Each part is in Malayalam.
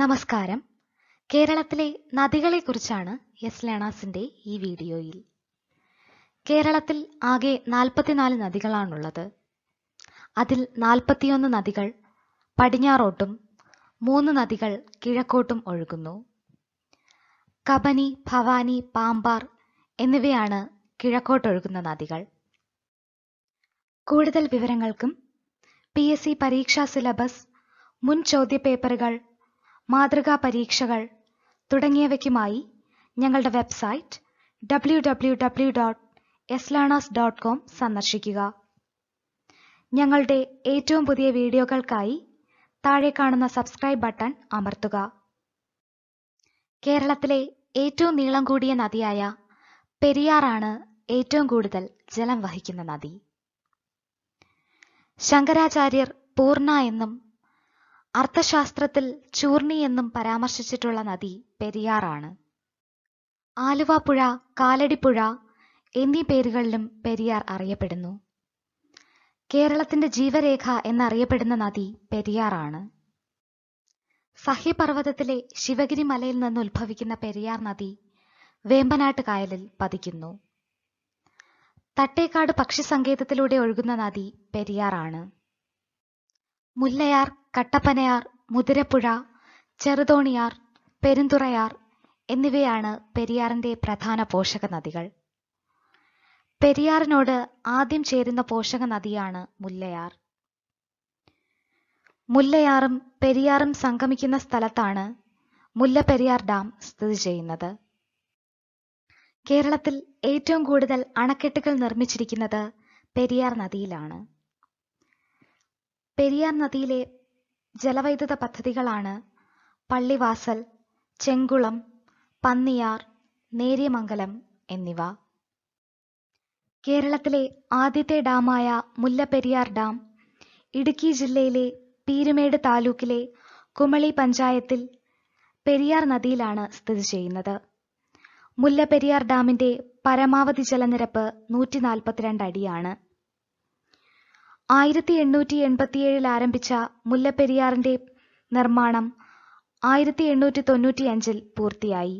നമസ്കാരം കേരളത്തിലെ നദികളെക്കുറിച്ചാണ് എസ് ലേണാസിന്റെ ഈ വീഡിയോയിൽ കേരളത്തിൽ ആകെ നാൽപ്പത്തിനാല് നദികളാണുള്ളത് അതിൽ നാൽപ്പത്തിയൊന്ന് നദികൾ പടിഞ്ഞാറോട്ടും മൂന്ന് നദികൾ കിഴക്കോട്ടും ഒഴുകുന്നു കബനി ഭവാനി പാമ്പാർ എന്നിവയാണ് കിഴക്കോട്ടൊഴുകുന്ന നദികൾ കൂടുതൽ വിവരങ്ങൾക്കും പി എസ് സി പരീക്ഷാ സിലബസ് മുൻ ചോദ്യപേപ്പറുകൾ മാതൃകാ പരീക്ഷകൾ തുടങ്ങിയവയ്ക്കുമായി ഞങ്ങളുടെ website W W W dot learners dot com സന്ദർശിക്കുക ഞങ്ങളുടെ ഏറ്റവും പുതിയ വീഡിയോകൾക്കായി താഴെ കാണുന്ന സബ്സ്ക്രൈബ് ബട്ടൺ അമർത്തുക കേരളത്തിലെ ഏറ്റവും നീളം കൂടിയ നദിയായ പെരിയാറാണ് ഏറ്റവും കൂടുതൽ ജലം വഹിക്കുന്ന നദി ശങ്കരാചാര്യർ പൂർണ്ണ എന്നും അർത്ഥശാസ്ത്രത്തിൽ ചൂർണി എന്നും പരാമർശിച്ചിട്ടുള്ള നദി പെരിയാറാണ് ആലുവാപ്പുഴ കാലടിപ്പുഴ എന്നീ പേരുകളിലും പെരിയാർ അറിയപ്പെടുന്നു കേരളത്തിന്റെ ജീവരേഖ എന്നറിയപ്പെടുന്ന നദി പെരിയാറാണ് സഹ്യപർവ്വതത്തിലെ ശിവഗിരി മലയിൽ നിന്ന് ഉത്ഭവിക്കുന്ന പെരിയാർ നദി വേമ്പനാട്ട് കായലിൽ പതിക്കുന്നു തട്ടേക്കാട് പക്ഷി സങ്കേതത്തിലൂടെ ഒഴുകുന്ന നദി പെരിയാറാണ് മുല്ലയാർ കട്ടപ്പനയാർ മുതിരപ്പുഴ ചെറുതോണിയാർ പെരുന്തുറയാർ എന്നിവയാണ് പെരിയാറിന്റെ പ്രധാന പോഷക നദികൾ പെരിയാറിനോട് ആദ്യം ചേരുന്ന പോഷക നദിയാണ് മുല്ലയാർ മുല്ലയാറും പെരിയാറും സംഗമിക്കുന്ന സ്ഥലത്താണ് മുല്ലപ്പെരിയാർ ഡാം സ്ഥിതി ചെയ്യുന്നത് കേരളത്തിൽ ഏറ്റവും കൂടുതൽ അണക്കെട്ടുകൾ നിർമ്മിച്ചിരിക്കുന്നത് പെരിയാർ നദിയിലാണ് പെരിയാർ നദിയിലെ ജലവൈദ്യുത പദ്ധതികളാണ് പള്ളിവാസൽ ചെങ്കുളം പന്നിയാർ നേര്യമംഗലം എന്നിവ കേരളത്തിലെ ആദ്യത്തെ ഡാമായ മുല്ലപ്പെരിയാർ ഡാം ഇടുക്കി ജില്ലയിലെ പീരുമേട് താലൂക്കിലെ കുമളി പഞ്ചായത്തിൽ പെരിയാർ നദിയിലാണ് സ്ഥിതി ചെയ്യുന്നത് മുല്ലപ്പെരിയാർ ഡാമിന്റെ പരമാവധി ജലനിരപ്പ് നൂറ്റി നാൽപ്പത്തിരണ്ട് അടിയാണ് ആയിരത്തി എണ്ണൂറ്റി എൺപത്തിയേഴിൽ ആരംഭിച്ച മുല്ലപ്പെരിയാറിന്റെ നിർമ്മാണം ആയിരത്തി എണ്ണൂറ്റി തൊണ്ണൂറ്റിയഞ്ചിൽ പൂർത്തിയായി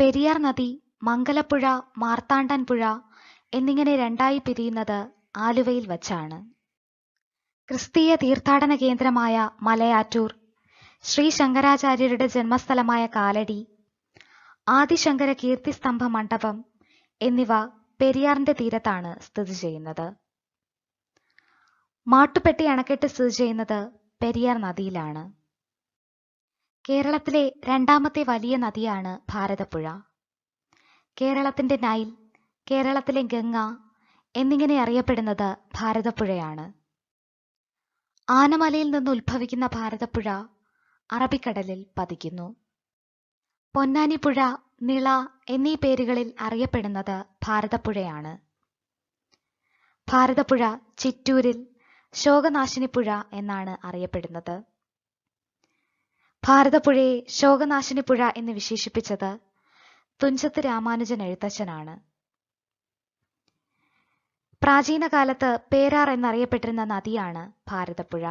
പെരിയാർ നദി മംഗലപ്പുഴ മാർത്താണ്ഡൻ എന്നിങ്ങനെ രണ്ടായി പിരിയുന്നത് ആലുവയിൽ വച്ചാണ് ക്രിസ്തീയ തീർത്ഥാടന കേന്ദ്രമായ മലയാറ്റൂർ ശ്രീ ശങ്കരാചാര്യരുടെ ജന്മസ്ഥലമായ കാലടി ആദിശങ്കര സ്തംഭ മണ്ഡപം എന്നിവ പെരിയാറിന്റെ തീരത്താണ് സ്ഥിതി ചെയ്യുന്നത് മാട്ടുപ്പെട്ടി അണക്കെട്ട് സ്ഥിതി ചെയ്യുന്നത് പെരിയാർ നദിയിലാണ് കേരളത്തിലെ രണ്ടാമത്തെ വലിയ നദിയാണ് ഭാരതപ്പുഴ കേരളത്തിന്റെ നൈൽ കേരളത്തിലെ ഗംഗ എന്നിങ്ങനെ അറിയപ്പെടുന്നത് ഭാരതപ്പുഴയാണ് ആനമലയിൽ നിന്ന് ഉത്ഭവിക്കുന്ന ഭാരതപ്പുഴ അറബിക്കടലിൽ പതിക്കുന്നു പൊന്നാനിപ്പുഴ നിള എന്നീ പേരുകളിൽ അറിയപ്പെടുന്നത് ഭാരതപ്പുഴയാണ് ഭാരതപ്പുഴ ചിറ്റൂരിൽ ശോകനാശിനിപ്പുഴ എന്നാണ് അറിയപ്പെടുന്നത് ഭാരതപ്പുഴയെ ശോകനാശിനിപ്പുഴ എന്ന് വിശേഷിപ്പിച്ചത് തുഞ്ചത്ത് രാമാനുജൻ എഴുത്തച്ഛനാണ് പ്രാചീന കാലത്ത് പേരാർ എന്നറിയപ്പെട്ടിരുന്ന നദിയാണ് ഭാരതപ്പുഴ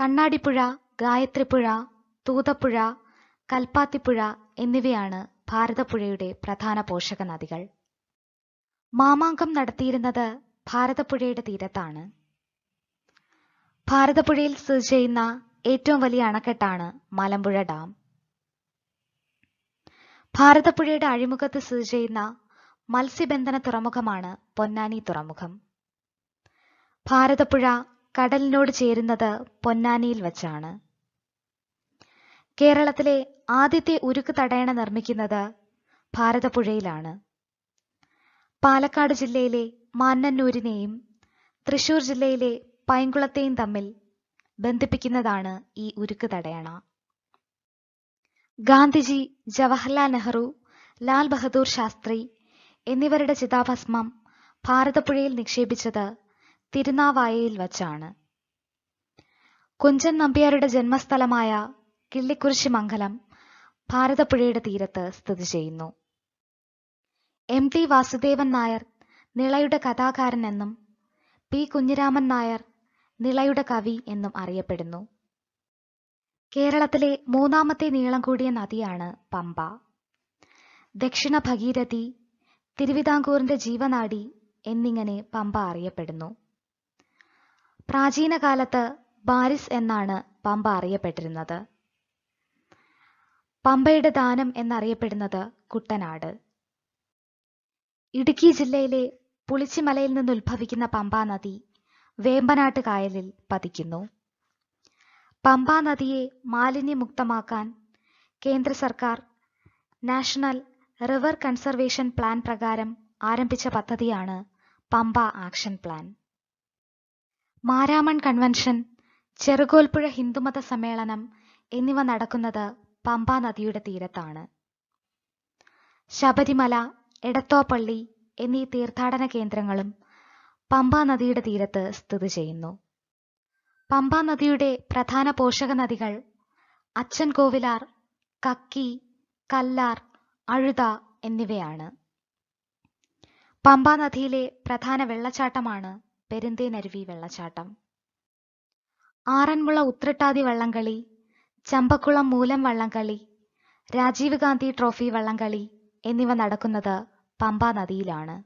കണ്ണാടിപ്പുഴ ഗായത്രിപ്പുഴ തൂതപ്പുഴ കൽപ്പാത്തിപ്പുഴ എന്നിവയാണ് ഭാരതപ്പുഴയുടെ പ്രധാന പോഷക നദികൾ മാമാങ്കം നടത്തിയിരുന്നത് ഭാരതപ്പുഴയുടെ തീരത്താണ് ഭാരതപ്പുഴയിൽ സ്ഥിതി ചെയ്യുന്ന ഏറ്റവും വലിയ അണക്കെട്ടാണ് മലമ്പുഴ ഡാം ഭാരതപ്പുഴയുടെ അഴിമുഖത്ത് സ്ഥിതി ചെയ്യുന്ന മത്സ്യബന്ധന തുറമുഖമാണ് പൊന്നാനി തുറമുഖം ഭാരതപ്പുഴ കടലിനോട് ചേരുന്നത് പൊന്നാനിയിൽ വച്ചാണ് കേരളത്തിലെ ആദ്യത്തെ ഉരുക്ക് തടയണ നിർമ്മിക്കുന്നത് ഭാരതപ്പുഴയിലാണ് പാലക്കാട് ജില്ലയിലെ മാന്നന്നൂരിനെയും തൃശൂർ ജില്ലയിലെ പൈങ്കുളത്തെയും തമ്മിൽ ബന്ധിപ്പിക്കുന്നതാണ് ഈ ഉരുക്ക് തടയണ ഗാന്ധിജി ജവഹർലാൽ നെഹ്റു ലാൽ ബഹദൂർ ശാസ്ത്രി എന്നിവരുടെ ചിതാഭസ്മം ഭാരതപ്പുഴയിൽ നിക്ഷേപിച്ചത് തിരുനാവായയിൽ വച്ചാണ് കുഞ്ചൻ നമ്പ്യാരുടെ ജന്മസ്ഥലമായ കിള്ളിക്കുരിശ് മംഗലം ഭാരതപ്പുഴയുടെ തീരത്ത് സ്ഥിതി ചെയ്യുന്നു എം ടി വാസുദേവൻ നായർ നിളയുടെ കഥാകാരൻ എന്നും പി കുഞ്ഞിരാമൻ നായർ നിളയുടെ കവി എന്നും അറിയപ്പെടുന്നു കേരളത്തിലെ മൂന്നാമത്തെ നീളം കൂടിയ നദിയാണ് പമ്പ ദക്ഷിണ ഭഗീരഥി തിരുവിതാംകൂറിന്റെ ജീവനാടി എന്നിങ്ങനെ പമ്പ അറിയപ്പെടുന്നു പ്രാചീന കാലത്ത് ബാരിസ് എന്നാണ് പമ്പ അറിയപ്പെട്ടിരുന്നത് പമ്പയുടെ ദാനം എന്നറിയപ്പെടുന്നത് കുട്ടനാട് ഇടുക്കി ജില്ലയിലെ പുളിച്ചിമലയിൽ നിന്ന് ഉത്ഭവിക്കുന്ന പമ്പാ നദി വേമ്പനാട്ട് കായലിൽ പതിക്കുന്നു പമ്പാ നദിയെ മാലിന്യമുക്തമാക്കാൻ കേന്ദ്ര സർക്കാർ നാഷണൽ റിവർ കൺസർവേഷൻ പ്ലാൻ പ്രകാരം ആരംഭിച്ച പദ്ധതിയാണ് Pampa action plan Maramon convention Cherukolpuzha ഹിന്ദുമത സമ്മേളനം എന്നിവ നടക്കുന്നത് നദിയുടെ തീരത്താണ് ശബരിമല എടത്തോപ്പള്ളി എന്നീ തീർത്ഥാടന കേന്ദ്രങ്ങളും നദിയുടെ തീരത്ത് സ്ഥിതി ചെയ്യുന്നു നദിയുടെ പ്രധാന പോഷക നദികൾ അച്ഛൻകോവിലാർ കക്കി കല്ലാർ അഴുത എന്നിവയാണ് നദിയിലെ പ്രധാന വെള്ളച്ചാട്ടമാണ് പെരുന്തേനരുവി വെള്ളച്ചാട്ടം ആറന്മുള ഉത്രട്ടാതി വള്ളംകളി ചമ്പക്കുളം മൂലം വള്ളംകളി രാജീവ് ഗാന്ധി ട്രോഫി വള്ളംകളി എന്നിവ നടക്കുന്നത് പമ്പാ നദിയിലാണ്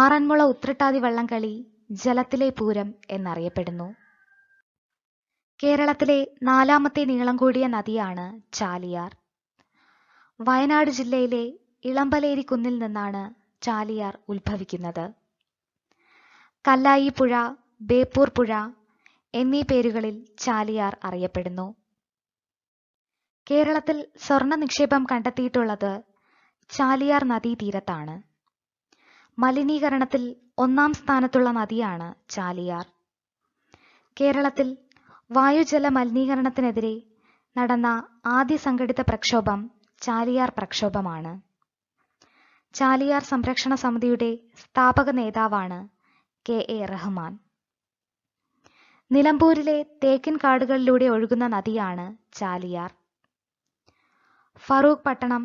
ആറന്മുള ഉത്രട്ടാതി വള്ളംകളി ജലത്തിലെ പൂരം എന്നറിയപ്പെടുന്നു കേരളത്തിലെ നാലാമത്തെ നീളം കൂടിയ നദിയാണ് ചാലിയാർ വയനാട് ജില്ലയിലെ ഇളമ്പലേരി കുന്നിൽ നിന്നാണ് ചാലിയാർ ഉത്ഭവിക്കുന്നത് കല്ലായി പുഴ ബേപ്പൂർ പുഴ എന്നീ പേരുകളിൽ ചാലിയാർ അറിയപ്പെടുന്നു കേരളത്തിൽ സ്വർണ നിക്ഷേപം കണ്ടെത്തിയിട്ടുള്ളത് ചാലിയാർ നദീതീരത്താണ് മലിനീകരണത്തിൽ ഒന്നാം സ്ഥാനത്തുള്ള നദിയാണ് ചാലിയാർ കേരളത്തിൽ വായുജല മലിനീകരണത്തിനെതിരെ നടന്ന ആദ്യ സംഘടിത പ്രക്ഷോഭം ചാലിയാർ പ്രക്ഷോഭമാണ് ചാലിയാർ സംരക്ഷണ സമിതിയുടെ സ്ഥാപക നേതാവാണ് കെ എ റഹ്മാൻ നിലമ്പൂരിലെ തേക്കൻ കാടുകളിലൂടെ ഒഴുകുന്ന നദിയാണ് ചാലിയാർ ഫറൂഖ് പട്ടണം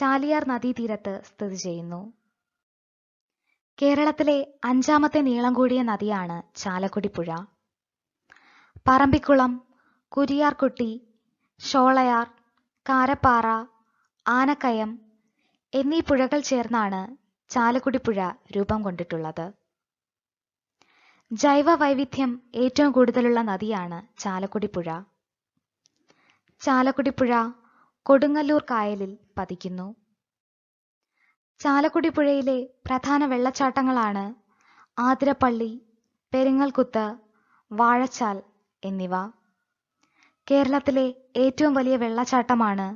ചാലിയാർ നദീതീരത്ത് സ്ഥിതി ചെയ്യുന്നു കേരളത്തിലെ അഞ്ചാമത്തെ നീളം കൂടിയ നദിയാണ് ചാലക്കുടി പുഴ പറമ്പിക്കുളം കുരിയാർകുട്ടി ഷോളയാർ കാരപ്പാറ ആനക്കയം എന്നീ പുഴകൾ ചേർന്നാണ് ചാലക്കുടി പുഴ രൂപം കൊണ്ടിട്ടുള്ളത് ജൈവ വൈവിധ്യം ഏറ്റവും കൂടുതലുള്ള നദിയാണ് ചാലക്കുടി പുഴ ചാലക്കുടി പുഴ കൊടുങ്ങല്ലൂർ കായലിൽ പതിക്കുന്നു ചാലക്കുടി പുഴയിലെ പ്രധാന വെള്ളച്ചാട്ടങ്ങളാണ് ആതിരപ്പള്ളി പെരിങ്ങൽകുത്ത് വാഴച്ചാൽ എന്നിവ കേരളത്തിലെ ഏറ്റവും വലിയ വെള്ളച്ചാട്ടമാണ്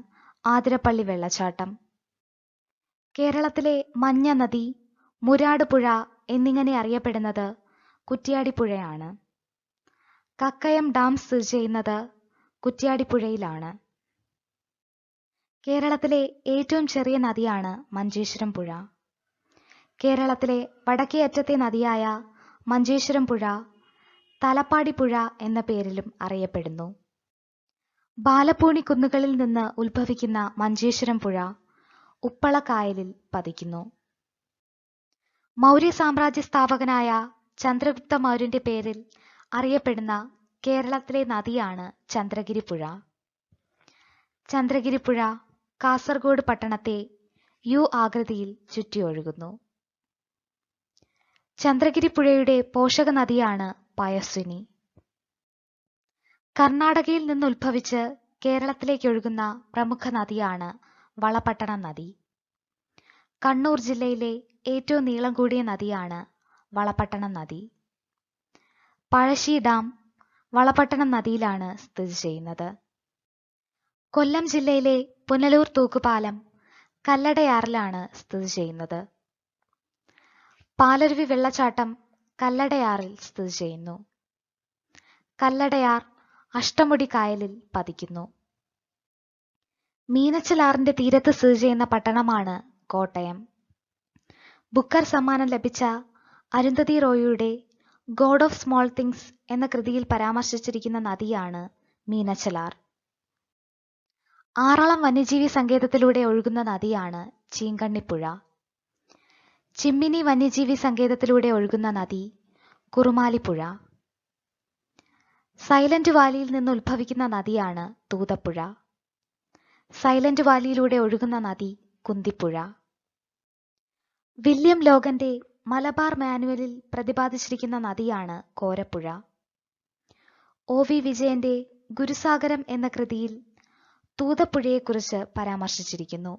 ആതിരപ്പള്ളി വെള്ളച്ചാട്ടം കേരളത്തിലെ മഞ്ഞ നദി മുരാട് പുഴ എന്നിങ്ങനെ അറിയപ്പെടുന്നത് കുറ്റിയാടിപ്പുഴയാണ് കക്കയം ഡാം സ്ഥിതി ചെയ്യുന്നത് കുറ്റിയാടിപ്പുഴയിലാണ് കേരളത്തിലെ ഏറ്റവും ചെറിയ നദിയാണ് മഞ്ചേശ്വരം പുഴ കേരളത്തിലെ വടക്കേ അറ്റത്തെ നദിയായ മഞ്ചേശ്വരം പുഴ തലപ്പാടി പുഴ എന്ന പേരിലും അറിയപ്പെടുന്നു ബാലപ്പൂണി കുന്നുകളിൽ നിന്ന് ഉത്ഭവിക്കുന്ന മഞ്ചേശ്വരം പുഴ ഉപ്പളക്കായലിൽ പതിക്കുന്നു മൗര്യ സാമ്രാജ്യ സ്ഥാപകനായ ചന്ദ്രഗുപ്ത മൗര്യന്റെ പേരിൽ അറിയപ്പെടുന്ന കേരളത്തിലെ നദിയാണ് ചന്ദ്രഗിരിപ്പുഴ ചന്ദ്രഗിരിപ്പുഴ കാസർഗോഡ് പട്ടണത്തെ യു ആകൃതിയിൽ ചുറ്റിയൊഴുകുന്നു ചന്ദ്രഗിരിപ്പുഴയുടെ പോഷക നദിയാണ് പയസ്വിനി കർണാടകയിൽ നിന്ന് ഉത്ഭവിച്ച് കേരളത്തിലേക്ക് ഒഴുകുന്ന പ്രമുഖ നദിയാണ് വളപട്ടണം നദി കണ്ണൂർ ജില്ലയിലെ ഏറ്റവും നീളം കൂടിയ നദിയാണ് വളപട്ടണം നദി പഴശ്ശി ഡാം വളപട്ടണം നദിയിലാണ് സ്ഥിതി ചെയ്യുന്നത് കൊല്ലം ജില്ലയിലെ പുനലൂർ തൂക്കുപാലം കല്ലടയാറിലാണ് സ്ഥിതി ചെയ്യുന്നത് പാലരുവി വെള്ളച്ചാട്ടം കല്ലടയാറിൽ സ്ഥിതി ചെയ്യുന്നു കല്ലടയാർ അഷ്ടമുടി കായലിൽ പതിക്കുന്നു മീനച്ചിലാറിന്റെ തീരത്ത് സ്ഥിതി ചെയ്യുന്ന പട്ടണമാണ് കോട്ടയം ബുക്കർ സമ്മാനം ലഭിച്ച അരുന്ധതി റോയിയുടെ ഗോഡ് ഓഫ് സ്മോൾ തിങ്സ് എന്ന കൃതിയിൽ പരാമർശിച്ചിരിക്കുന്ന നദിയാണ് മീനച്ചലാർ ആറളം വന്യജീവി സങ്കേതത്തിലൂടെ ഒഴുകുന്ന നദിയാണ് ചീങ്കണ്ണിപ്പുഴ ചിമ്മിനി വന്യജീവി സങ്കേതത്തിലൂടെ ഒഴുകുന്ന നദി കുറുമാലിപ്പുഴ സൈലന്റ് വാലിയിൽ നിന്ന് ഉത്ഭവിക്കുന്ന നദിയാണ് തൂതപ്പുഴ സൈലന്റ് വാലിയിലൂടെ ഒഴുകുന്ന നദി കുന്തിപ്പുഴ വില്യം ലോഗന്റെ മലബാർ മാനുവലിൽ പ്രതിപാദിച്ചിരിക്കുന്ന നദിയാണ് കോരപ്പുഴ ഒ വി വിജയന്റെ ഗുരുസാഗരം എന്ന കൃതിയിൽ തൂതപ്പുഴയെക്കുറിച്ച് പരാമർശിച്ചിരിക്കുന്നു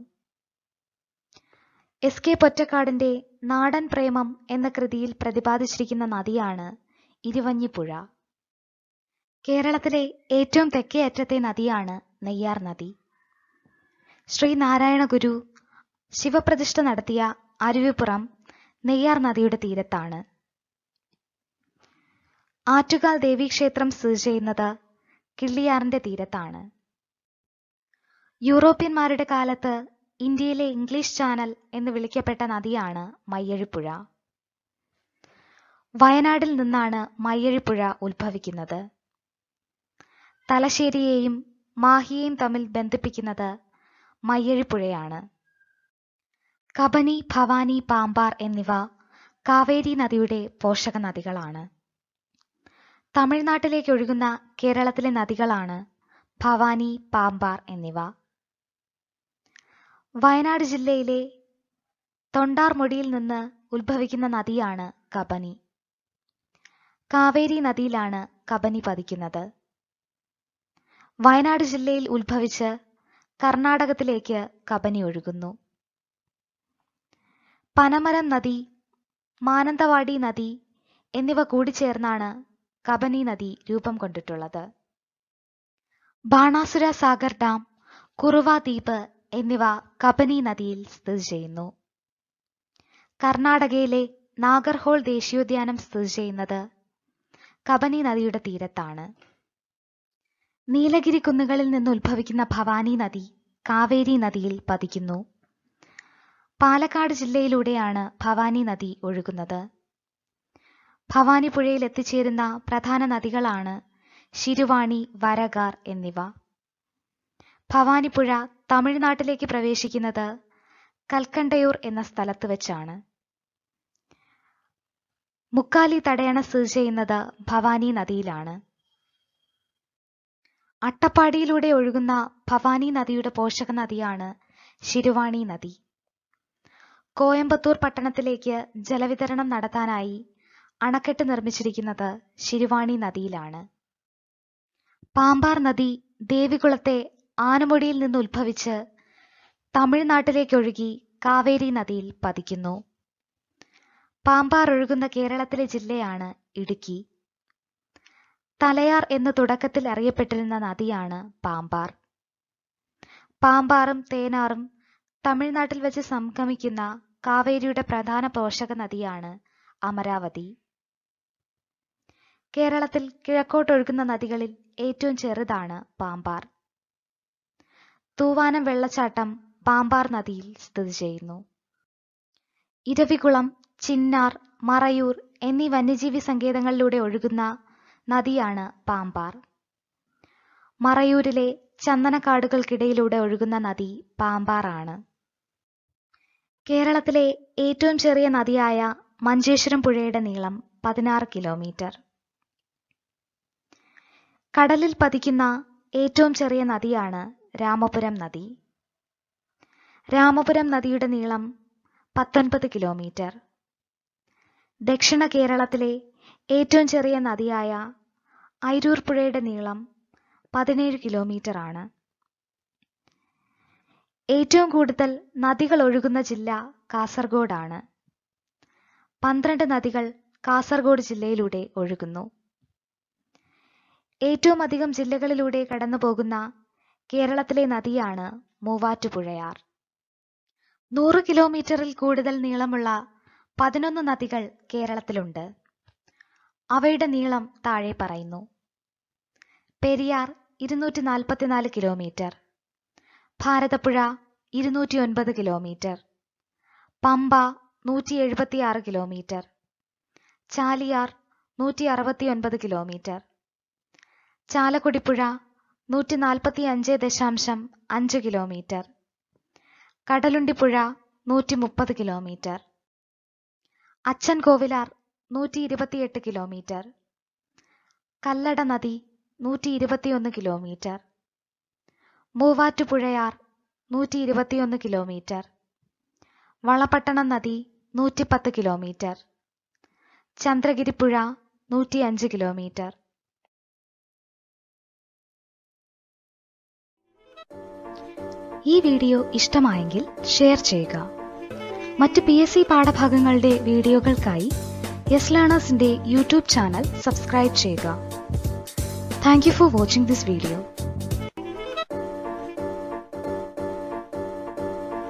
എസ് കെ പൊറ്റക്കാടിന്റെ നാടൻ പ്രേമം എന്ന കൃതിയിൽ പ്രതിപാദിച്ചിരിക്കുന്ന നദിയാണ് ഇരുവഞ്ഞിപ്പുഴ കേരളത്തിലെ ഏറ്റവും തെക്കേ അറ്റത്തെ നദിയാണ് നെയ്യാർ നദി ശ്രീനാരായണ ഗുരു ശിവപ്രതിഷ്ഠ നടത്തിയ അരുവിപ്പുറം നെയ്യാർ നദിയുടെ തീരത്താണ് ആറ്റുകാൽ ദേവീക്ഷേത്രം സ്ഥിതി ചെയ്യുന്നത് കിള്ളിയാറിന്റെ തീരത്താണ് യൂറോപ്യന്മാരുടെ കാലത്ത് ഇന്ത്യയിലെ ഇംഗ്ലീഷ് ചാനൽ എന്ന് വിളിക്കപ്പെട്ട നദിയാണ് മയ്യഴിപ്പുഴ വയനാടിൽ നിന്നാണ് മയ്യഴിപ്പുഴ ഉത്ഭവിക്കുന്നത് തലശ്ശേരിയെയും മാഹിയെയും തമ്മിൽ ബന്ധിപ്പിക്കുന്നത് മയ്യഴിപ്പുഴയാണ് കബനി ഭവാനി പാമ്പാർ എന്നിവ കാവേരി നദിയുടെ പോഷക നദികളാണ് തമിഴ്നാട്ടിലേക്ക് ഒഴുകുന്ന കേരളത്തിലെ നദികളാണ് ഭവാനി പാമ്പാർ എന്നിവ വയനാട് ജില്ലയിലെ തൊണ്ടാർമുടിയിൽ നിന്ന് ഉത്ഭവിക്കുന്ന നദിയാണ് കബനി കാവേരി നദിയിലാണ് കബനി പതിക്കുന്നത് വയനാട് ജില്ലയിൽ ഉത്ഭവിച്ച് കർണാടകത്തിലേക്ക് കബനി ഒഴുകുന്നു പനമരം നദി മാനന്തവാടി നദി എന്നിവ കൂടിച്ചേർന്നാണ് കബനി നദി രൂപം കൊണ്ടിട്ടുള്ളത് ബാണാസുര സാഗർ ഡാം കുറുവ ദ്വീപ് എന്നിവ കബനി നദിയിൽ സ്ഥിതി ചെയ്യുന്നു കർണാടകയിലെ നാഗർഹോൾ ദേശീയോദ്യാനം സ്ഥിതി ചെയ്യുന്നത് കബനി നദിയുടെ തീരത്താണ് നീലഗിരി കുന്നുകളിൽ നിന്ന് ഉത്ഭവിക്കുന്ന ഭവാനി നദി കാവേരി നദിയിൽ പതിക്കുന്നു പാലക്കാട് ജില്ലയിലൂടെയാണ് ഭവാനി നദി ഒഴുകുന്നത് ഭവാനി പുഴയിൽ എത്തിച്ചേരുന്ന പ്രധാന നദികളാണ് ശിരുവാണി വരഗാർ എന്നിവ ഭവാനിപ്പുഴ തമിഴ്നാട്ടിലേക്ക് പ്രവേശിക്കുന്നത് കൽക്കണ്ടയൂർ എന്ന സ്ഥലത്ത് വെച്ചാണ് മുക്കാലി തടയണ സ്ഥിതി ചെയ്യുന്നത് ഭവാനി നദിയിലാണ് അട്ടപ്പാടിയിലൂടെ ഒഴുകുന്ന ഭവാനി നദിയുടെ പോഷക നദിയാണ് ശിരുവാണി നദി കോയമ്പത്തൂർ പട്ടണത്തിലേക്ക് ജലവിതരണം നടത്താനായി അണക്കെട്ട് നിർമ്മിച്ചിരിക്കുന്നത് ശിരുവാണി നദിയിലാണ് പാമ്പാർ നദി ദേവികുളത്തെ ആനമുടിയിൽ നിന്ന് ഉത്ഭവിച്ച് തമിഴ്നാട്ടിലേക്കൊഴുകി കാവേരി നദിയിൽ പതിക്കുന്നു പാമ്പാർ ഒഴുകുന്ന കേരളത്തിലെ ജില്ലയാണ് ഇടുക്കി തലയാർ എന്ന തുടക്കത്തിൽ അറിയപ്പെട്ടിരുന്ന നദിയാണ് പാമ്പാർ പാമ്പാറും തേനാറും തമിഴ്നാട്ടിൽ വെച്ച് സംഗമിക്കുന്ന കാവേരിയുടെ പ്രധാന പോഷക നദിയാണ് അമരാവതി കേരളത്തിൽ കിഴക്കോട്ടൊഴുകുന്ന നദികളിൽ ഏറ്റവും ചെറുതാണ് പാമ്പാർ തൂവാനം വെള്ളച്ചാട്ടം പാമ്പാർ നദിയിൽ സ്ഥിതി ചെയ്യുന്നു ഇരവികുളം ചിന്നാർ മറയൂർ എന്നീ വന്യജീവി സങ്കേതങ്ങളിലൂടെ ഒഴുകുന്ന നദിയാണ് പാമ്പാർ മറയൂരിലെ ചന്ദനക്കാടുകൾക്കിടയിലൂടെ ഒഴുകുന്ന നദി പാമ്പാറാണ് കേരളത്തിലെ ഏറ്റവും ചെറിയ നദിയായ മഞ്ചേശ്വരം പുഴയുടെ നീളം പതിനാറ് കിലോമീറ്റർ കടലിൽ പതിക്കുന്ന ഏറ്റവും ചെറിയ നദിയാണ് രാമപുരം നദി രാമപുരം നദിയുടെ നീളം പത്തൊൻപത് കിലോമീറ്റർ ദക്ഷിണ കേരളത്തിലെ ഏറ്റവും ചെറിയ നദിയായ ഐരൂർ പുഴയുടെ നീളം പതിനേഴ് കിലോമീറ്റർ ആണ് ഏറ്റവും കൂടുതൽ നദികൾ ഒഴുകുന്ന ജില്ല കാസർഗോഡാണ് പന്ത്രണ്ട് നദികൾ കാസർഗോഡ് ജില്ലയിലൂടെ ഒഴുകുന്നു ഏറ്റവും അധികം ജില്ലകളിലൂടെ കടന്നു പോകുന്ന കേരളത്തിലെ നദിയാണ് മൂവാറ്റുപുഴയാർ നൂറ് കിലോമീറ്ററിൽ കൂടുതൽ നീളമുള്ള പതിനൊന്ന് നദികൾ കേരളത്തിലുണ്ട് അവയുടെ നീളം താഴെ പറയുന്നു പെരിയാർ ഇരുന്നൂറ്റി നാൽപ്പത്തിനാല് കിലോമീറ്റർ ഭാരതപ്പുഴ ഇരുന്നൂറ്റി ഒൻപത് കിലോമീറ്റർ പമ്പ നൂറ്റി എഴുപത്തിയാറ് കിലോമീറ്റർ ചാലിയാർ നൂറ്റി അറുപത്തി ഒൻപത് കിലോമീറ്റർ ചാലക്കുടിപ്പുഴ നൂറ്റി നാൽപ്പത്തി അഞ്ച് ദശാംശം അഞ്ച് കിലോമീറ്റർ കടലുണ്ടിപ്പുഴ നൂറ്റി മുപ്പത് കിലോമീറ്റർ അച്ഛൻകോവിലാർ നൂറ്റി ഇരുപത്തിയെട്ട് കിലോമീറ്റർ കല്ലട നദി നൂറ്റി ഇരുപത്തിയൊന്ന് കിലോമീറ്റർ മൂവാറ്റുപുഴയാർ നൂറ്റി ഇരുപത്തിയൊന്ന് കിലോമീറ്റർ വളപട്ടണം നദി നൂറ്റിപ്പത്ത് കിലോമീറ്റർ ചന്ദ്രഗിരിപ്പുഴ നൂറ്റിയഞ്ച് കിലോമീറ്റർ ഈ വീഡിയോ ഇഷ്ടമായെങ്കിൽ ഷെയർ ചെയ്യുക മറ്റ് പി എസ് സി പാഠഭാഗങ്ങളുടെ വീഡിയോകൾക്കായി യെസ് ലേണേഴ്സിന്റെ യൂട്യൂബ് ചാനൽ സബ്സ്ക്രൈബ് ചെയ്യുക thank you for watching this video